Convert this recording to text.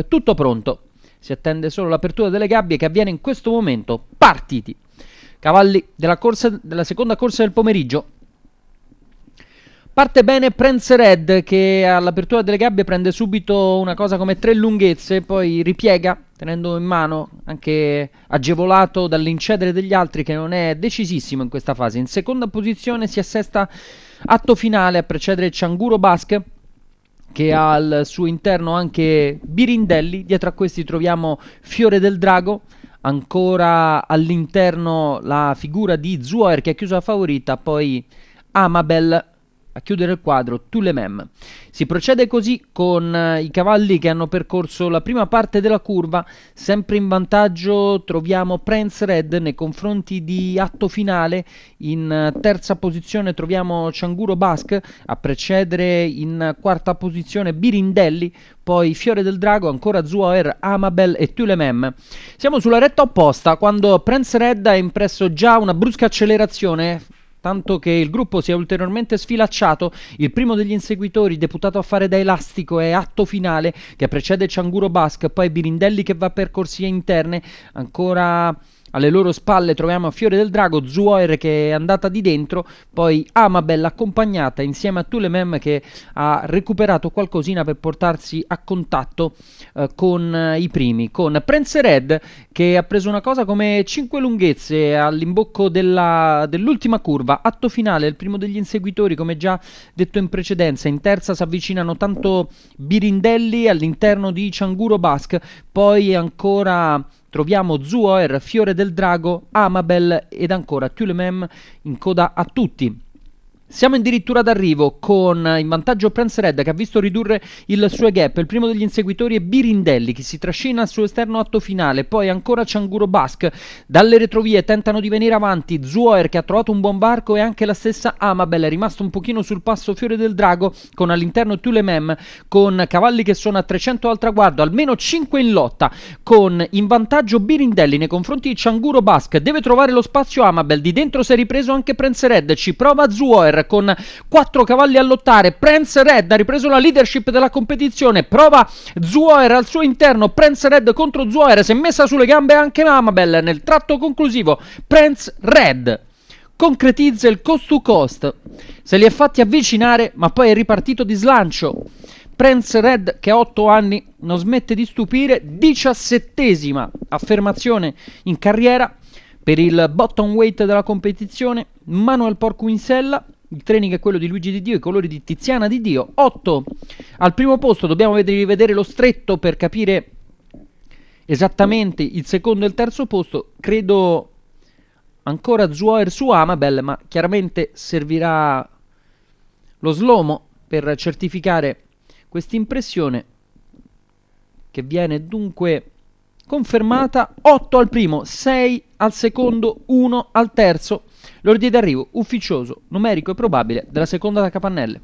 È tutto pronto. Si attende solo l'apertura delle gabbie che avviene in questo momento. Partiti! Cavalli della, corsa, della seconda corsa del pomeriggio. Parte bene Prince Red che all'apertura delle gabbie prende subito una cosa come tre lunghezze, poi ripiega tenendo in mano, anche agevolato dall'incedere degli altri che non è decisissimo in questa fase. In seconda posizione si assesta atto finale a precedere Cianguro Basque che ha al suo interno anche Birindelli, dietro a questi troviamo Fiore del Drago, ancora all'interno la figura di Zuoer che ha chiuso la favorita, poi Amabel a chiudere il quadro Tulemem. Si procede così con eh, i cavalli che hanno percorso la prima parte della curva, sempre in vantaggio troviamo Prince Red nei confronti di atto finale, in eh, terza posizione troviamo Cianguro Basque, a precedere in quarta posizione Birindelli, poi Fiore del Drago, ancora Zuoer, Amabel e Tulemem. Siamo sulla retta opposta quando Prince Red ha impresso già una brusca accelerazione tanto che il gruppo si è ulteriormente sfilacciato. Il primo degli inseguitori, deputato a fare da elastico, è Atto Finale, che precede Cianguro Basque, poi Birindelli che va per corsie interne, ancora... Alle loro spalle troviamo Fiore del Drago, Zuoer che è andata di dentro, poi Amabel accompagnata insieme a Tulemem che ha recuperato qualcosina per portarsi a contatto eh, con eh, i primi, con Prince Red che ha preso una cosa come 5 lunghezze all'imbocco dell'ultima curva, atto finale, il primo degli inseguitori come già detto in precedenza, in terza si avvicinano tanto Birindelli all'interno di Cianguro Basque, poi ancora Troviamo Zuoer, Fiore del Drago, Amabel ed ancora Tulemem in coda a tutti. Siamo addirittura d'arrivo con eh, in vantaggio Prince Red che ha visto ridurre il suo gap. Il primo degli inseguitori è Birindelli che si trascina al suo esterno atto finale. Poi ancora Cianguro Bask. Dalle retrovie tentano di venire avanti Zuoer che ha trovato un buon barco e anche la stessa Amabel è rimasta un pochino sul passo Fiore del Drago con all'interno Tulemem con cavalli che sono a 300 al traguardo, almeno 5 in lotta con in vantaggio Birindelli nei confronti di Cianguro Bask. Deve trovare lo spazio Amabel, di dentro si è ripreso anche Prince Red, ci prova Zuoer con 4 cavalli a lottare. Prince Red ha ripreso la leadership della competizione. Prova Zuoer al suo interno. Prince Red contro Zuoer. Si è messa sulle gambe anche Mamabel. Nel tratto conclusivo, Prince Red concretizza il cost to cost. Se li è fatti avvicinare, ma poi è ripartito di slancio. Prince Red, che ha 8 anni, non smette di stupire. 17 affermazione in carriera per il bottom weight della competizione. Manuel Porcuinsella il training è quello di Luigi Di Dio, i colori di Tiziana Di Dio. 8 al primo posto, dobbiamo rivedere lo stretto per capire esattamente il secondo e il terzo posto. Credo ancora Zuoer su Amabel, ma chiaramente servirà lo slomo per certificare questa impressione che viene dunque confermata 8 al primo, 6 al secondo, 1 al terzo. L'ordine d'arrivo ufficioso, numerico e probabile della seconda da capannelle.